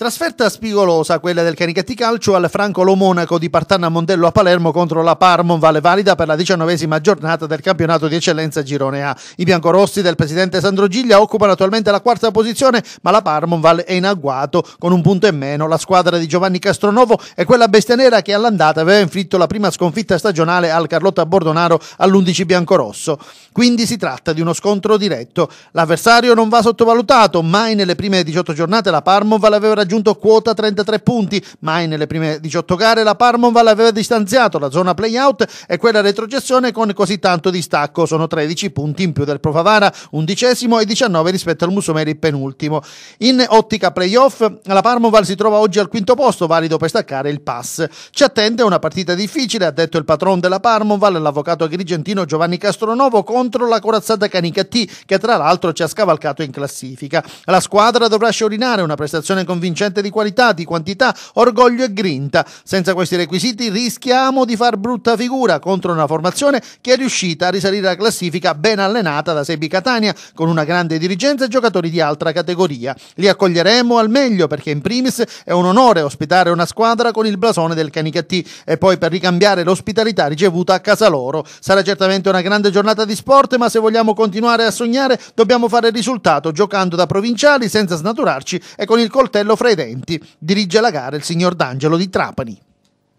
Trasferta spigolosa quella del Calcio al Franco Lo Monaco di Partanna Mondello a Palermo contro la Parmon Vale valida per la diciannovesima giornata del campionato di eccellenza Girone A. I biancorossi del presidente Sandro Giglia occupano attualmente la quarta posizione, ma la Parmon Vale è in agguato con un punto in meno. La squadra di Giovanni Castronovo è quella bestia nera che all'andata aveva inflitto la prima sconfitta stagionale al Carlotta Bordonaro all'11 biancorosso. Quindi si tratta di uno scontro diretto. L'avversario non va sottovalutato, mai nelle prime 18 giornate la Parmon Vale aveva raggiunto quota 33 punti. Mai nelle prime 18 gare la Parmonval aveva distanziato la zona playout e quella retrocessione con così tanto distacco. Sono 13 punti in più del Profavara, undicesimo e 19 rispetto al Musomeri penultimo. In ottica playoff la Parmonval si trova oggi al quinto posto, valido per staccare il pass. Ci attende una partita difficile, ha detto il patron della Parmonval, l'avvocato agrigentino Giovanni Castronovo, contro la corazzata Canicattì, che tra l'altro ci ha scavalcato in classifica. La squadra dovrà sciorinare una prestazione convincente vincente di qualità, di quantità, orgoglio e grinta. Senza questi requisiti rischiamo di far brutta figura contro una formazione che è riuscita a risalire la classifica ben allenata da Sebi Catania, con una grande dirigenza e giocatori di altra categoria. Li accoglieremo al meglio perché in primis è un onore ospitare una squadra con il blasone del Canicattì e poi per ricambiare l'ospitalità ricevuta a casa loro. Sarà certamente una grande giornata di sport, ma se vogliamo continuare a sognare dobbiamo fare risultato giocando da provinciali senza snaturarci e con il coltello freddo tra i denti dirige la gara il signor D'Angelo di Trapani.